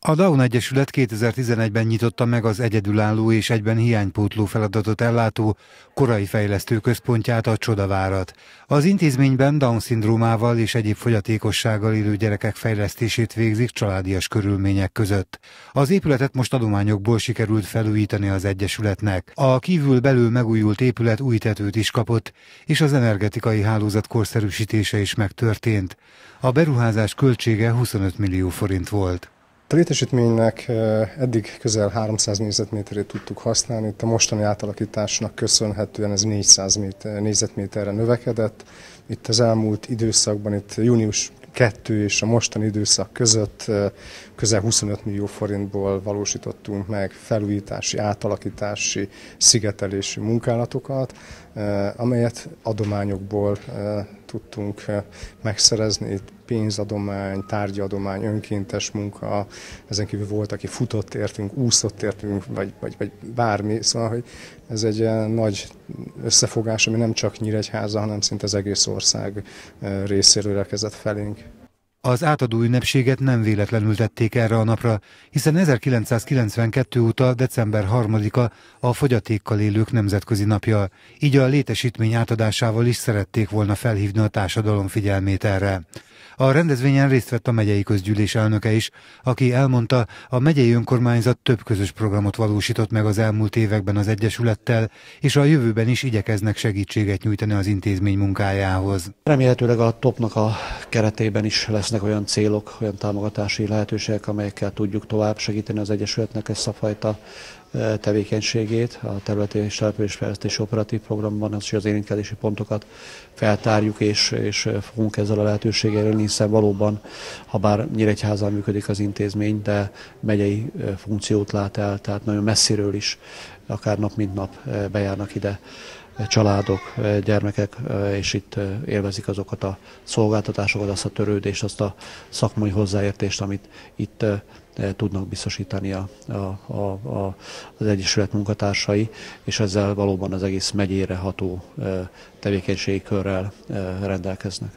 A Down Egyesület 2011-ben nyitotta meg az egyedülálló és egyben hiánypótló feladatot ellátó korai fejlesztő központját, a Csodavárat. Az intézményben Down-szindrómával és egyéb fogyatékossággal élő gyerekek fejlesztését végzik családias körülmények között. Az épületet most adományokból sikerült felújítani az Egyesületnek. A kívül belül megújult épület új tetőt is kapott, és az energetikai hálózat korszerűsítése is megtörtént. A beruházás költsége 25 millió forint volt. A létesítménynek eddig közel 300 négyzetméterét tudtuk használni, itt a mostani átalakításnak köszönhetően ez 400 négyzetméterre növekedett. Itt az elmúlt időszakban, itt június 2 és a mostani időszak között közel 25 millió forintból valósítottunk meg felújítási, átalakítási, szigetelési munkálatokat, amelyet adományokból tudtunk eh, megszerezni, pénzadomány, tárgyadomány, önkéntes munka, ezen kívül volt, aki futott értünk, úszott értünk, vagy, vagy, vagy bármi, szóval, hogy ez egy eh, nagy összefogás, ami nem csak Nyíregyháza, hanem szinte az egész ország eh, részéről érkezett felénk. Az átadó ünnepséget nem véletlenül tették erre a napra, hiszen 1992 óta december 3-a a fogyatékkal élők nemzetközi napja, így a létesítmény átadásával is szerették volna felhívni a társadalom figyelmét erre. A rendezvényen részt vett a megyei közgyűlés elnöke is, aki elmondta, a megyei önkormányzat több közös programot valósított meg az elmúlt években az Egyesülettel, és a jövőben is igyekeznek segítséget nyújtani az intézmény munkájához. Remélhetőleg a topnak a keretében is lesznek olyan célok, olyan támogatási lehetőségek, amelyekkel tudjuk tovább segíteni az Egyesületnek ezt a fajta tevékenységét, a területi és településfejlesztési operatív programban az, hogy az érintkezési pontokat feltárjuk, és, és fogunk ezzel a lehetőséggel élni, hiszen valóban, ha bár Nyíregyházán működik az intézmény, de megyei funkciót lát el, tehát nagyon messziről is, akár nap mint nap bejárnak ide családok, gyermekek, és itt élvezik azokat a szolgáltatásokat, azt a törődést, azt a szakmai hozzáértést, amit itt tudnak biztosítani a, a, a, az Egyesület munkatársai, és ezzel valóban az egész megyére ható tevékenységi körrel rendelkeznek.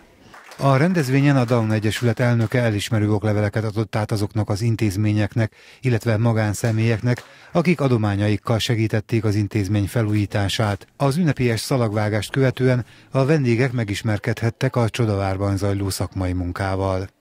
A rendezvényen a Down Egyesület elnöke elismerő okleveleket adott át azoknak az intézményeknek, illetve magánszemélyeknek, akik adományaikkal segítették az intézmény felújítását. Az ünnepélyes szalagvágást követően a vendégek megismerkedhettek a csodavárban zajló szakmai munkával.